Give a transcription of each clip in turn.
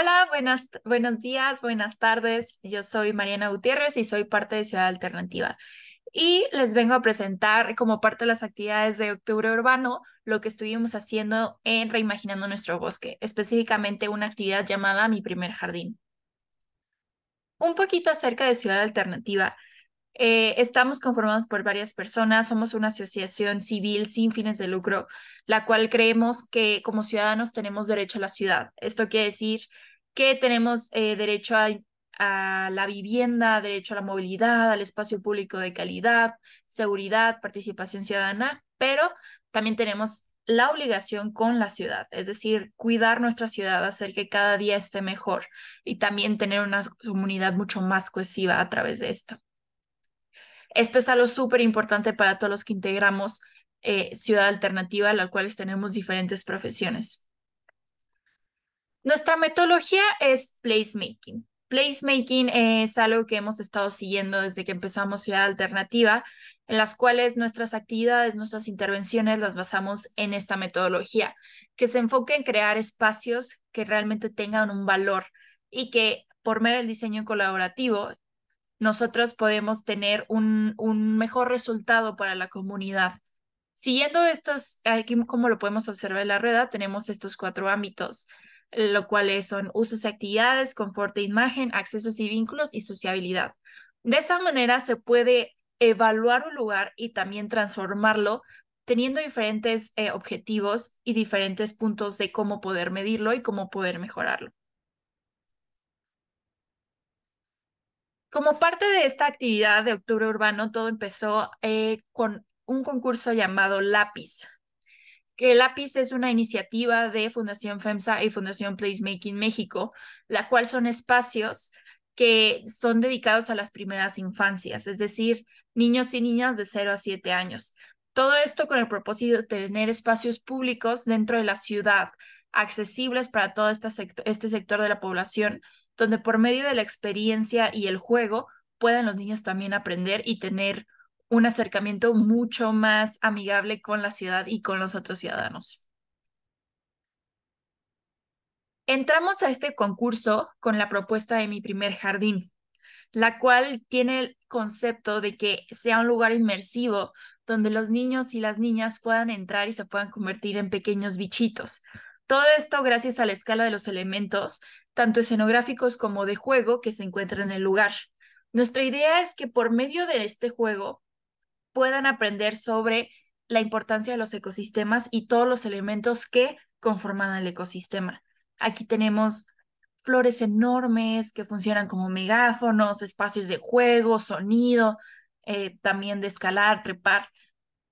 Hola, buenas, buenos días, buenas tardes. Yo soy Mariana Gutiérrez y soy parte de Ciudad Alternativa. Y les vengo a presentar como parte de las actividades de Octubre Urbano lo que estuvimos haciendo en Reimaginando nuestro bosque, específicamente una actividad llamada Mi primer jardín. Un poquito acerca de Ciudad Alternativa. Eh, estamos conformados por varias personas, somos una asociación civil sin fines de lucro, la cual creemos que como ciudadanos tenemos derecho a la ciudad. Esto quiere decir que tenemos eh, derecho a la vivienda, derecho a la movilidad, al espacio público de calidad, seguridad, participación ciudadana, pero también tenemos la obligación con la ciudad, es decir, cuidar nuestra ciudad, hacer que cada día esté mejor y también tener una comunidad mucho más cohesiva a través de esto. Esto es algo súper importante para todos los que integramos eh, Ciudad Alternativa, la cual tenemos diferentes profesiones. Nuestra metodología es placemaking. Placemaking es algo que hemos estado siguiendo desde que empezamos Ciudad Alternativa, en las cuales nuestras actividades, nuestras intervenciones las basamos en esta metodología, que se enfoque en crear espacios que realmente tengan un valor y que por medio del diseño colaborativo nosotros podemos tener un, mejor resultado para la comunidad. Siguiendo estos, aquí como lo podemos observar en la rueda, tenemos estos cuatro ámbitos, lo cuales son usos y actividades, confort e imagen, accesos y vínculos y sociabilidad. De esa manera se puede evaluar un lugar y también transformarlo teniendo diferentes eh, objetivos y diferentes puntos de cómo poder medirlo y cómo poder mejorarlo. Como parte de esta actividad de Octubre Urbano, todo empezó eh, con un concurso llamado Lápiz, que Lápiz es una iniciativa de Fundación FEMSA y Fundación Placemaking México, la cual son espacios que son dedicados a las primeras infancias, es decir, niños y niñas de 0 a 7 años. Todo esto con el propósito de tener espacios públicos dentro de la ciudad, accesibles para todo este sector de la población, donde por medio de la experiencia y el juego puedan los niños también aprender y tener un acercamiento mucho más amigable con la ciudad y con los otros ciudadanos. Entramos a este concurso con la propuesta de mi primer jardín, la cual tiene el concepto de que sea un lugar inmersivo donde los niños y las niñas puedan entrar y se puedan convertir en pequeños bichitos, todo esto gracias a la escala de los elementos, tanto escenográficos como de juego, que se encuentran en el lugar. Nuestra idea es que por medio de este juego puedan aprender sobre la importancia de los ecosistemas y todos los elementos que conforman al ecosistema. Aquí tenemos flores enormes que funcionan como megáfonos, espacios de juego, sonido, eh, también de escalar, trepar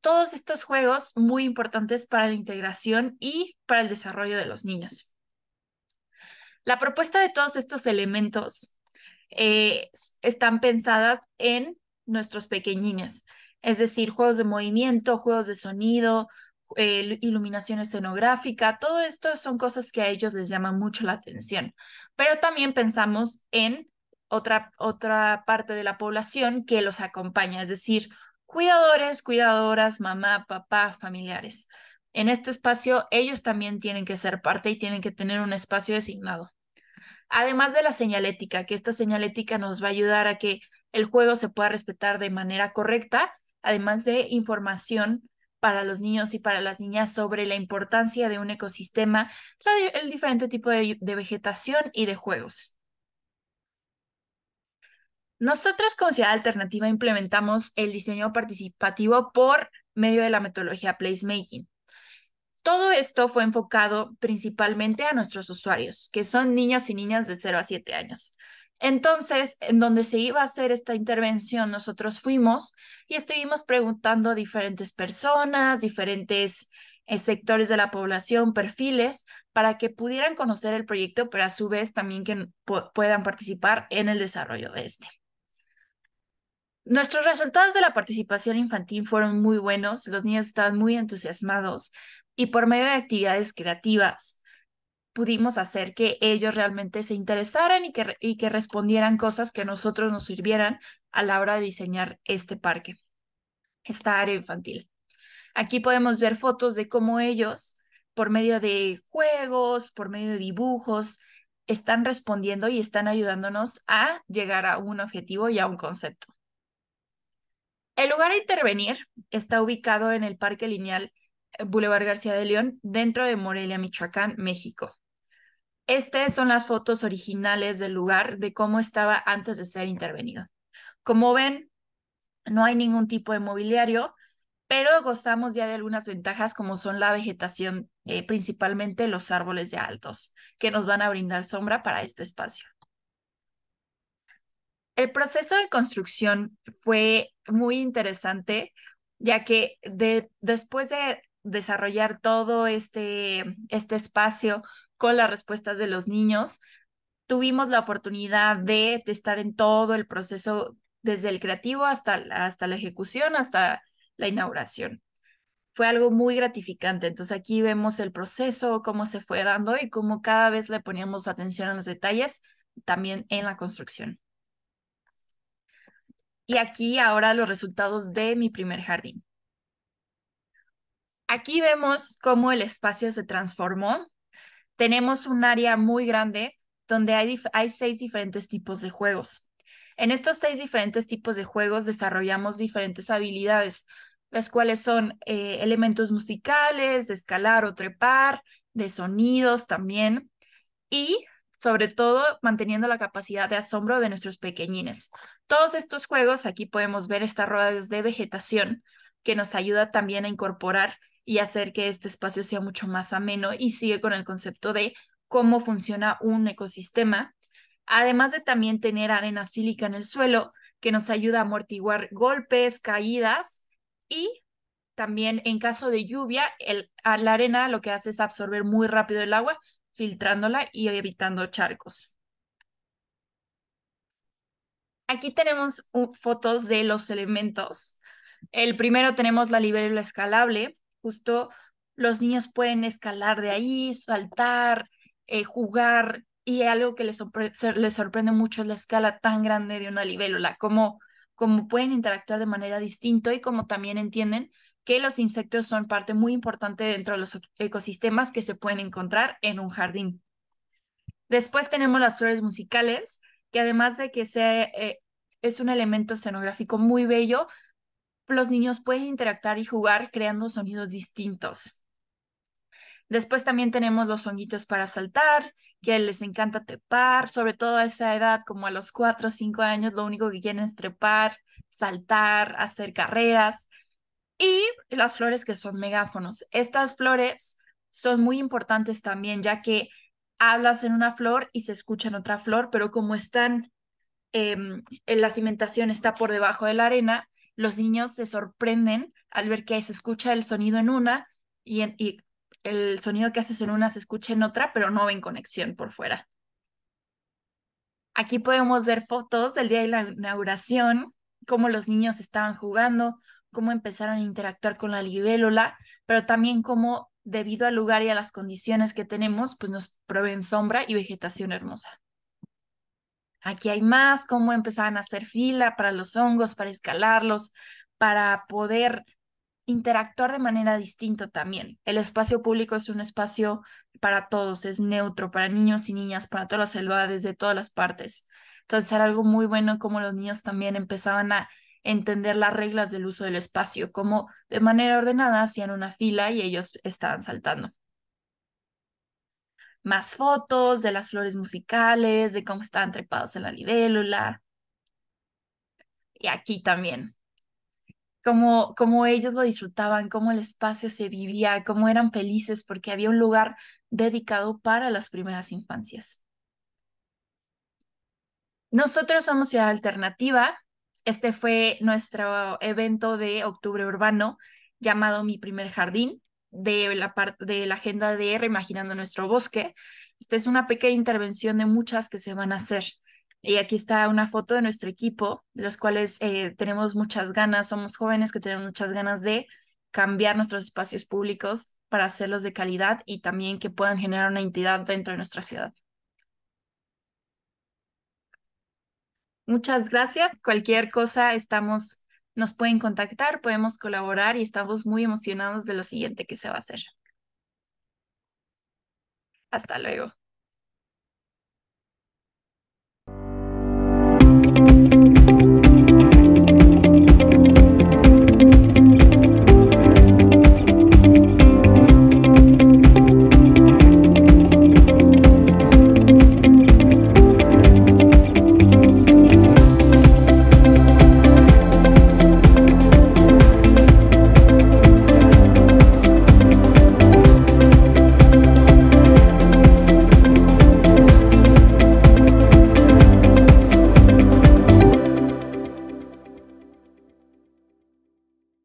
todos estos juegos muy importantes para la integración y para el desarrollo de los niños. La propuesta de todos estos elementos eh, están pensadas en nuestros pequeñines, es decir, juegos de movimiento, juegos de sonido, iluminación escenográfica, todo esto son cosas que a ellos les llaman mucho la atención. Pero también pensamos en otra, otra parte de la población que los acompaña, es decir, cuidadores, cuidadoras, mamá, papá, familiares. En este espacio ellos también tienen que ser parte y tienen que tener un espacio designado. Además de la señalética, que esta señalética nos va a ayudar a que el juego se pueda respetar de manera correcta, además de información para los niños y para las niñas sobre la importancia de un ecosistema, el diferente tipo de, de vegetación y de juegos. Nosotros como Ciudad Alternativa implementamos el diseño participativo por medio de la metodología placemaking. Todo esto fue enfocado principalmente a nuestros usuarios, que son niños y niñas de 0 a 7 años. Entonces, en donde se iba a hacer esta intervención, nosotros fuimos y estuvimos preguntando a diferentes personas, diferentes eh, sectores de la población, perfiles, para que pudieran conocer el proyecto, pero a su vez también que puedan participar en el desarrollo de este. Nuestros resultados de la participación infantil fueron muy buenos, los niños estaban muy entusiasmados y por medio de actividades creativas pudimos hacer que ellos realmente se interesaran y que, respondieran cosas que a nosotros nos sirvieran a la hora de diseñar este parque, esta área infantil. Aquí podemos ver fotos de cómo ellos, por medio de juegos, por medio de dibujos, están respondiendo y están ayudándonos a llegar a un objetivo y a un concepto. El lugar a intervenir está ubicado en el Parque Lineal eh, Boulevard García de León, dentro de Morelia, Michoacán, México. Estas son las fotos originales del lugar, de cómo estaba antes de ser intervenido. Como ven, no hay ningún tipo de mobiliario, pero gozamos ya de algunas ventajas como son la vegetación, eh, principalmente los árboles de altos, que nos van a brindar sombra para este espacio. El proceso de construcción fue muy interesante, ya que de, después de desarrollar todo este, este espacio con las respuestas de los niños, tuvimos la oportunidad de estar en todo el proceso, desde el creativo hasta, hasta la ejecución, hasta la inauguración. Fue algo muy gratificante. Entonces aquí vemos el proceso, cómo se fue dando y cómo cada vez le poníamos atención a los detalles también en la construcción. Y aquí ahora los resultados de mi primer jardín. Aquí vemos cómo el espacio se transformó. Tenemos un área muy grande donde hay, seis diferentes tipos de juegos. En estos seis diferentes tipos de juegos desarrollamos diferentes habilidades, las cuales son eh, elementos musicales, de escalar o trepar, de sonidos también. Y sobre todo manteniendo la capacidad de asombro de nuestros pequeñines. Todos estos juegos, aquí podemos ver estas ruedas de vegetación que nos ayuda también a incorporar y hacer que este espacio sea mucho más ameno y sigue con el concepto de cómo funciona un ecosistema, además de también tener arena sílica en el suelo que nos ayuda a amortiguar golpes, caídas y también en caso de lluvia, el, la arena lo que hace es absorber muy rápido el agua filtrándola y evitando charcos. Aquí tenemos fotos de los elementos. El primero tenemos la libélula escalable. Justo los niños pueden escalar de ahí, saltar, eh, jugar. Y algo que les, sorprende mucho es la escala tan grande de una libélula, Cómo como pueden interactuar de manera distinta y como también entienden que los insectos son parte muy importante dentro de los ecosistemas que se pueden encontrar en un jardín. Después tenemos las flores musicales, que además de que eh, es un elemento escenográfico muy bello, los niños pueden interactuar y jugar creando sonidos distintos. Después también tenemos los honguitos para saltar, que les encanta trepar, sobre todo a esa edad, como a los 4 o 5 años, lo único que quieren es trepar, saltar, hacer carreras. Y las flores que son megáfonos. Estas flores son muy importantes también, ya que hablas en una flor y se escucha en otra flor, pero como están, en em, eh, la cimentación está por debajo de la arena, los niños se sorprenden al ver que se escucha el sonido en una y, en, y el sonido que haces en una se escucha en otra, pero no ven conexión por fuera. Aquí podemos ver fotos del día de la inauguración, cómo los niños estaban jugando, cómo empezaron a interactuar con la libélula, pero también cómo debido al lugar y a las condiciones que tenemos, pues nos proveen sombra y vegetación hermosa. Aquí hay más, cómo empezaban a hacer fila para los hongos, para escalarlos, para poder interactuar de manera distinta también. El espacio público es un espacio para todos, es neutro, para niños y niñas, para todas las edades, de todas las partes. Entonces era algo muy bueno como los niños también empezaban a entender las reglas del uso del espacio, como de manera ordenada hacían una fila y ellos estaban saltando. Más fotos de las flores musicales, de cómo estaban trepados en la libélula. Y aquí también, como cómo ellos lo disfrutaban, cómo el espacio se vivía, cómo eran felices porque había un lugar dedicado para las primeras infancias. Nosotros somos Ciudad Alternativa, este fue nuestro evento de octubre urbano llamado Mi primer jardín de la, de la agenda de Reimaginando nuestro bosque. Esta es una pequeña intervención de muchas que se van a hacer. Y aquí está una foto de nuestro equipo, de los cuales eh, tenemos muchas ganas, somos jóvenes que tenemos muchas ganas de cambiar nuestros espacios públicos para hacerlos de calidad y también que puedan generar una entidad dentro de nuestra ciudad. Muchas gracias. Cualquier cosa estamos, nos pueden contactar, podemos colaborar y estamos muy emocionados de lo siguiente que se va a hacer. Hasta luego.